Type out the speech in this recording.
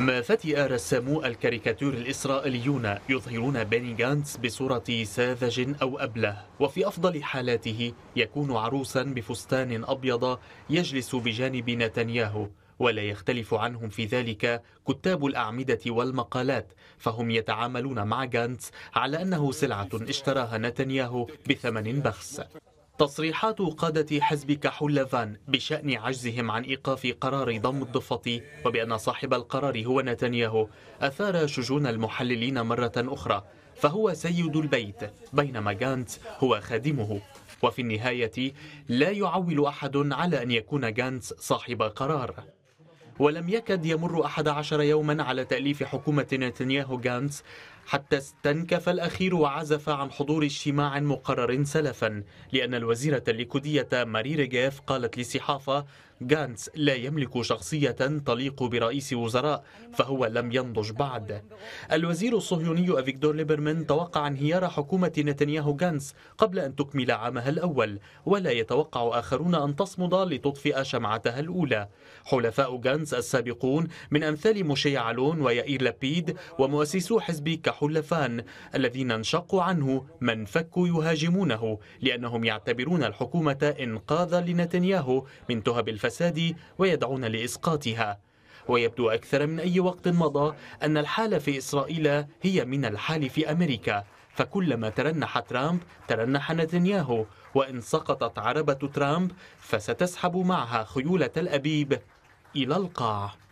ما فتئ رسامو الكاريكاتور الإسرائيليون يظهرون بيني جانتس بصورة ساذج أو أبله وفي أفضل حالاته يكون عروسا بفستان أبيض يجلس بجانب نتنياهو ولا يختلف عنهم في ذلك كتاب الأعمدة والمقالات فهم يتعاملون مع جانتس على أنه سلعة اشتراها نتنياهو بثمن بخس تصريحات قادة حزب كحولفان بشأن عجزهم عن إيقاف قرار ضم الضفة وبأن صاحب القرار هو نتنياهو أثار شجون المحللين مرة أخرى فهو سيد البيت بينما جانت هو خادمه وفي النهاية لا يعول أحد على أن يكون جانت صاحب قرار ولم يكد يمر أحد عشر يوما على تأليف حكومة نتنياهو جانتس حتى استنكف الأخير وعزف عن حضور اجتماع مقرر سلفا لأن الوزيرة الليكودية ماري ريغيف قالت لصحافة غانتس لا يملك شخصية تليق برئيس وزراء فهو لم ينضج بعد الوزير الصهيوني أفيكدور ليبرمان توقع انهيار حكومة نتنياهو غانتس قبل أن تكمل عامها الأول ولا يتوقع آخرون أن تصمد لتطفئ شمعتها الأولى حلفاء غانتس السابقون من أمثال موشي علون ويائير لابيد ومؤسسو حزب كحول حلفان الذين انشقوا عنه من فكوا يهاجمونه لأنهم يعتبرون الحكومة إنقاذا لنتنياهو من تهب الفساد ويدعون لإسقاطها ويبدو أكثر من أي وقت مضى أن الحالة في إسرائيل هي من الحال في أمريكا فكلما ترنح ترامب ترنح نتنياهو وإن سقطت عربة ترامب فستسحب معها خيول تل أبيب إلى القاع